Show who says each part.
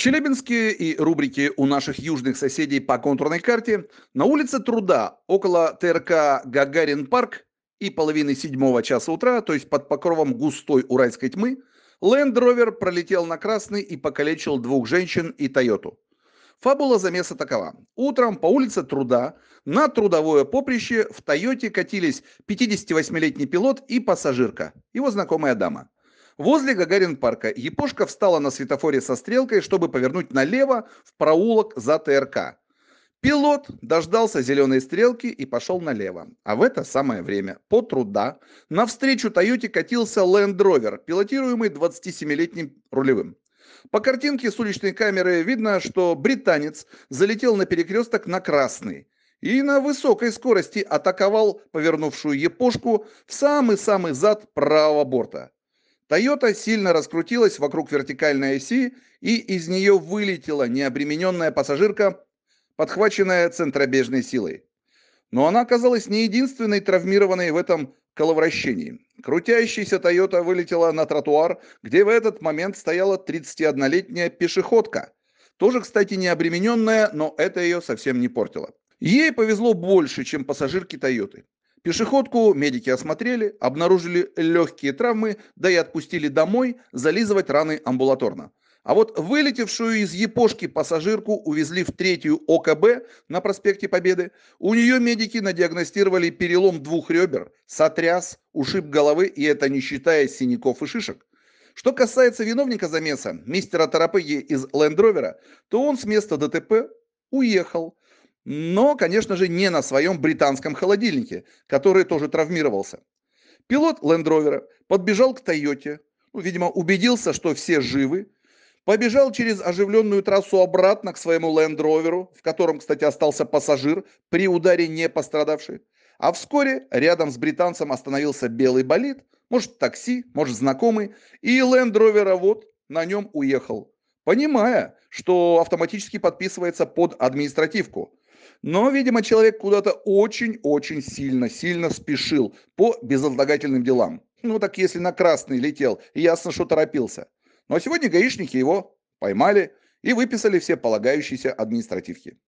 Speaker 1: Челябинске и рубрике «У наших южных соседей по контурной карте» на улице Труда около ТРК «Гагарин парк» и половины седьмого часа утра, то есть под покровом густой уральской тьмы, Лендровер пролетел на красный и покалечил двух женщин и Тойоту. Фабула замеса такова. Утром по улице Труда на трудовое поприще в Тойоте катились 58-летний пилот и пассажирка, его знакомая дама – Возле Гагарин-парка Япошка встала на светофоре со стрелкой, чтобы повернуть налево в проулок за ТРК. Пилот дождался зеленой стрелки и пошел налево. А в это самое время, по труда, навстречу Тойоте катился Land Rover, пилотируемый 27-летним рулевым. По картинке с уличной камеры видно, что британец залетел на перекресток на красный и на высокой скорости атаковал повернувшую епошку в самый-самый зад правого борта. Toyota сильно раскрутилась вокруг вертикальной оси, и из нее вылетела необремененная пассажирка, подхваченная центробежной силой. Но она оказалась не единственной травмированной в этом коловращении. Крутящаяся Toyota вылетела на тротуар, где в этот момент стояла 31-летняя пешеходка. Тоже, кстати, необремененная, но это ее совсем не портило. Ей повезло больше, чем пассажирке Тойоты. Пешеходку медики осмотрели, обнаружили легкие травмы, да и отпустили домой зализывать раны амбулаторно. А вот вылетевшую из Япошки пассажирку увезли в третью ОКБ на проспекте Победы. У нее медики надиагностировали перелом двух ребер, сотряс, ушиб головы, и это не считая синяков и шишек. Что касается виновника замеса, мистера Тарапыги из Лендровера, то он с места ДТП уехал, но, конечно же, не на своем британском холодильнике, который тоже травмировался. Пилот Land Rover подбежал к Тойоте, ну, видимо, убедился, что все живы, побежал через оживленную трассу обратно к своему Land Rover, в котором, кстати, остался пассажир, при ударе не пострадавший. А вскоре рядом с британцем остановился белый болид, может такси, может знакомый, и Land Rover вот на нем уехал, понимая, что автоматически подписывается под административку – но, видимо, человек куда-то очень-очень сильно, сильно спешил по безотлагательным делам. Ну так если на красный летел, ясно, что торопился. Но сегодня гаишники его поймали и выписали все полагающиеся административки.